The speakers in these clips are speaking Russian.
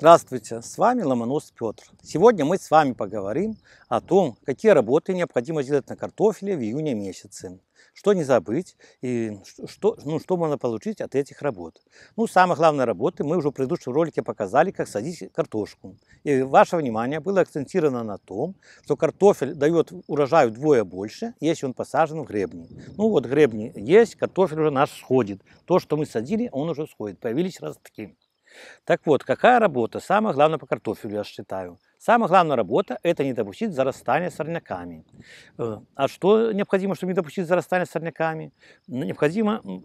Здравствуйте, с вами Ломонос Петр. Сегодня мы с вами поговорим о том, какие работы необходимо сделать на картофеле в июне месяце, что не забыть и что, ну, что можно получить от этих работ. Ну, самые главные работы мы уже в предыдущем ролике показали, как садить картошку. И ваше внимание было акцентировано на том, что картофель дает урожай вдвое больше, если он посажен в гребни. Ну вот гребни есть, картофель уже наш сходит. То, что мы садили, он уже сходит, появились ростки. Так вот, какая работа? Самое главное по картофелю, я считаю. Самая главная работа – это не допустить зарастания сорняками. Э, а что необходимо, чтобы не допустить зарастания сорняками? Ну, необходимо, ну,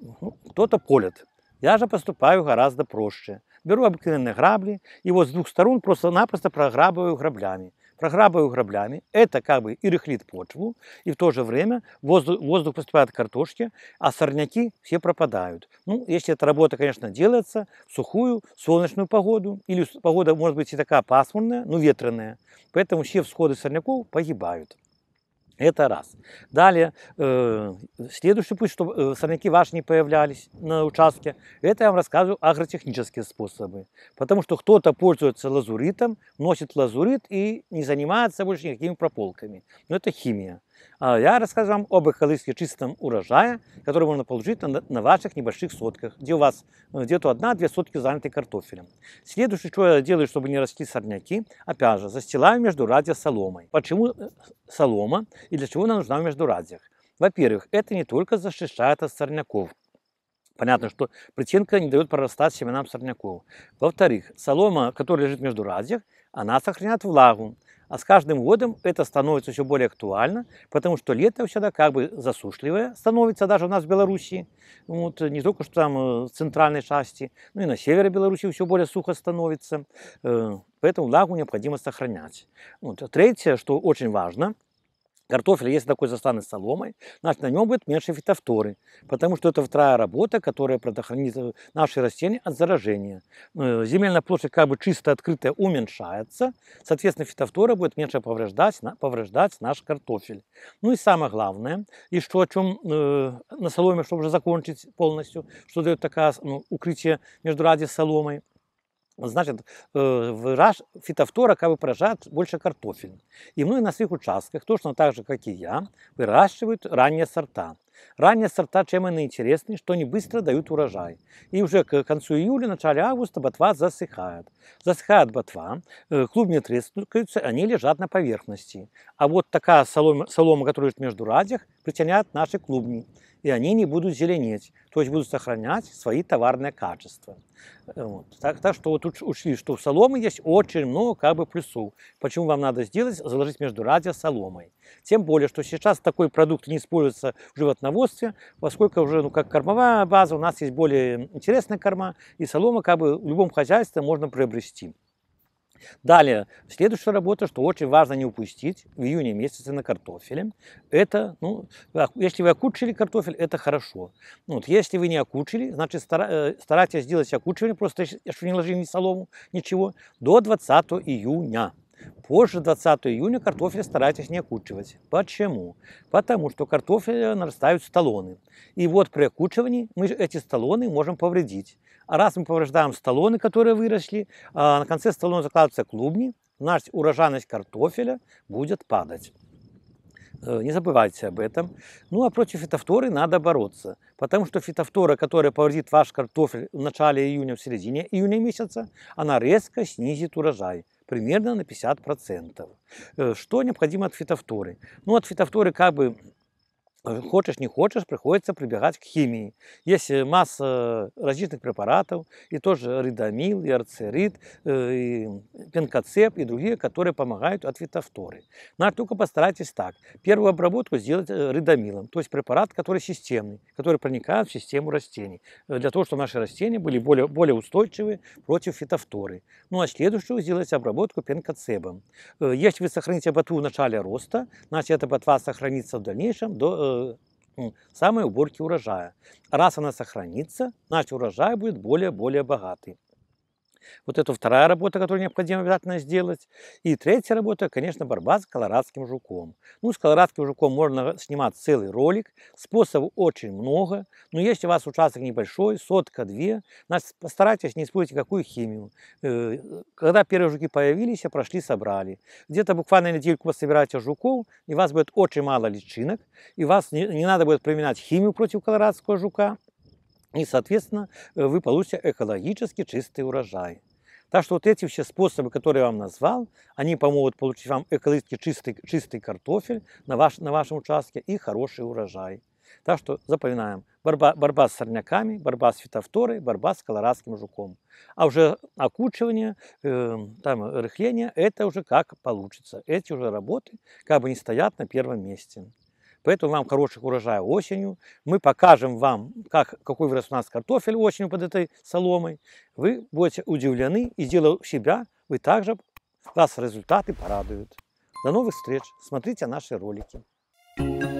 кто-то полет. Я же поступаю гораздо проще. Беру обыкновенные грабли, и вот с двух сторон просто-напросто програбываю граблями програбываю граблями, это как бы и рыхлит почву, и в то же время воздух, воздух поступает к картошке, а сорняки все пропадают. Ну, если эта работа, конечно, делается в сухую, солнечную погоду, или погода может быть и такая пасмурная, но ветреная, поэтому все всходы сорняков погибают. Это раз. Далее, э, следующий путь, чтобы э, сорняки ваш не появлялись на участке, это я вам рассказываю агротехнические способы. Потому что кто-то пользуется лазуритом, носит лазурит и не занимается больше никакими прополками. Но это химия. А, я расскажу вам об экологически чистом урожае, который можно получить на ваших небольших сотках, где у вас э, где-то одна-две сотки заняты картофелем. Следующее, что я делаю, чтобы не росли сорняки, опять же, застилаю междурадья соломой. Почему э, солома и для чего она нужна в междурадьях? Во-первых, это не только защищает от сорняков, Понятно, что притенка не дает прорастать семенам сорняков. Во-вторых, солома, которая лежит между радиях, она сохраняет влагу. А с каждым годом это становится все более актуально, потому что лето всегда как бы засушливое становится даже у нас в Беларуси. Вот, э, не только что там в э, центральной части, но и на севере Беларуси все более сухо становится. Э, поэтому влагу необходимо сохранять. Вот. Третье, что очень важно – картофель, если такой застанет соломой, значит, на нем будет меньше фитофторы, потому что это вторая работа, которая предохранит э, наши растения от заражения. Э, земельная площадь как бы чисто открытая уменьшается, соответственно, фитофтора будет меньше повреждать, повреждать наш картофель. Ну и самое главное, и что о чем э, на соломе, чтобы уже закончить полностью, что дает такая ну, укрытие между ради соломой – Значить, э, вираж фітофтора, яка випереджає больше картофель. и многие на своих участках, точно так же, как и я, выращивают ранние сорта. Ранние сорта, чем они интересны, что они быстро дают урожай. И уже к концу июля, начале августа ботва засыхает. Засыхает ботва, э, клубни трескаются, они лежат на поверхности. А вот такая солома, солома которая лежит между радиях, притягивает наши клубни и они не будут зеленеть, то есть будут сохранять свои товарные качества. Э, вот. Так, так что вот учли, что у соломы есть очень много как бы плюсов. Почему вам надо сделать, заложить междурядье соломой. Тем более, что сейчас такой продукт не используется в животноводстве, поскольку уже ну, как кормовая база у нас есть более интересная корма, и солома как бы в любом хозяйстве можно приобрести. Далее, следующая работа, что очень важно не упустить в июне месяце на картофеле, это, ну, если вы окучили картофель, это хорошо. Ну, вот, если вы не окучили, значит, э, старайтесь сделать окучивание, просто что не ложили ни солому, ничего, до 20 июня. Позже 20 июня картофель старайтесь не окучивать. Почему? Потому что картофель э, нарастают столоны. И вот при окучивании мы эти столоны можем повредить. А раз мы повреждаем столоны, которые выросли, а, на конце столона закладываются клубни, наша урожайность картофеля будет падать. Э, не забывайте об этом. Ну а против фитофторы надо бороться, потому что фитофтора, которая повредит ваш картофель в начале июня, в середине июня месяца, она резко снизит урожай примерно на 50%. Э, что необходимо от фитофторы? Ну от фитофторы как бы Э, хочешь, не хочешь, приходится прибегать к химии. Есть э, масса различных препаратов, и тоже ридамил, и арцерит, э, и пенкоцеп, и другие, которые помогают от фитофторы. Надо только постарайтесь так. Первую обработку сделать ридамилом, то есть препарат, который системный, который проникает в систему растений, для того, чтобы наши растения были более, более устойчивы против фитофторы. Ну а следующую сделать обработку пенкоцебом. Если вы сохраните ботву в начале роста, значит эта ботва сохранится в дальнейшем до самой уборки урожая. Раз она сохранится, значит урожай будет более-более богатый. Вот это вторая работа, которую необходимо обязательно сделать. И третья работа, конечно, борьба с колорадским жуком. Ну, с колорадским жуком можно снимать целый ролик. Способов очень много. Но если у вас участок небольшой, сотка, две, значит, постарайтесь не использовать никакую химию. Э, когда первые жуки появились, прошли, собрали. Где-то буквально недельку вы собираете жуков, и у вас будет очень мало личинок, и вас не, не надо будет применять химию против колорадского жука, и, соответственно, э, вы получите экологически чистый урожай. Так что вот эти все способы, которые я вам назвал, они помогут получить вам экологически чистый, чистый картофель на, ваш, на вашем участке и хороший урожай. Так что запоминаем. Борьба, борьба с сорняками, борьба с фитофторой, борьба с колорадским жуком. А уже окучивание, э, там, рыхление, это уже как получится. Эти уже работы как бы не стоят на первом месте. Поэтому вам хороших урожаев осенью. Мы покажем вам, как, какой вырос у нас картофель осенью под этой соломой. Вы будете удивлены и, сделав себя, вы также вас результаты порадуют. До новых встреч. Смотрите наши ролики. Thank you.